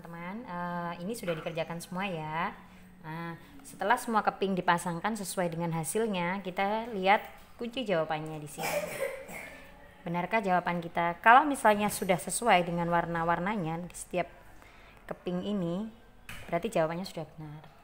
teman-teman uh, ini sudah dikerjakan semua ya nah setelah semua keping dipasangkan sesuai dengan hasilnya kita lihat kunci jawabannya di sini benarkah jawaban kita kalau misalnya sudah sesuai dengan warna-warnanya di setiap keping ini berarti jawabannya sudah benar